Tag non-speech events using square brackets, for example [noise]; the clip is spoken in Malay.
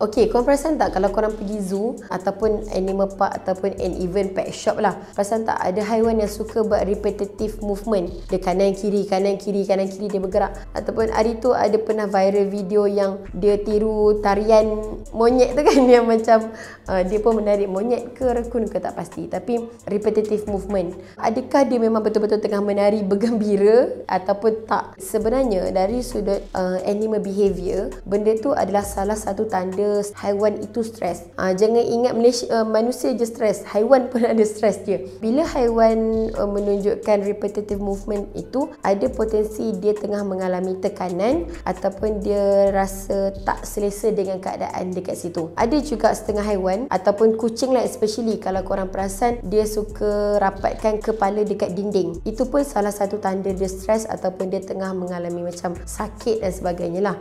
Okay, korang perasan tak kalau korang pergi zoo ataupun animal park ataupun an even pet shop lah. Perasan tak ada haiwan yang suka buat repetitive movement. Dia kanan kiri, kanan kiri, kanan kiri dia bergerak. Ataupun hari tu ada pernah viral video yang dia tiru tarian monyet tu kan [laughs] yang macam uh, dia pun menarik monyet ke rekun ke tak pasti. Tapi repetitive movement. Adakah dia memang betul-betul tengah menari bergembira ataupun tak? Sebenarnya dari sudut uh, animal behaviour, benda tu adalah salah satu tanda haiwan itu stres. Ha, ah, jangan ingat Malaysia, uh, manusia je stres, haiwan pun [laughs] ada stres dia. Bila haiwan uh, menunjukkan repetitive movement itu, ada potensi dia tengah mengalami tekanan ataupun dia rasa tak selesa dengan keadaan dekat situ. Ada juga setengah haiwan ataupun kucing lah especially kalau korang perasan dia suka rapatkan kepala dekat dinding. Itu pun salah satu tanda dia stres ataupun dia tengah mengalami macam sakit dan sebagainya lah.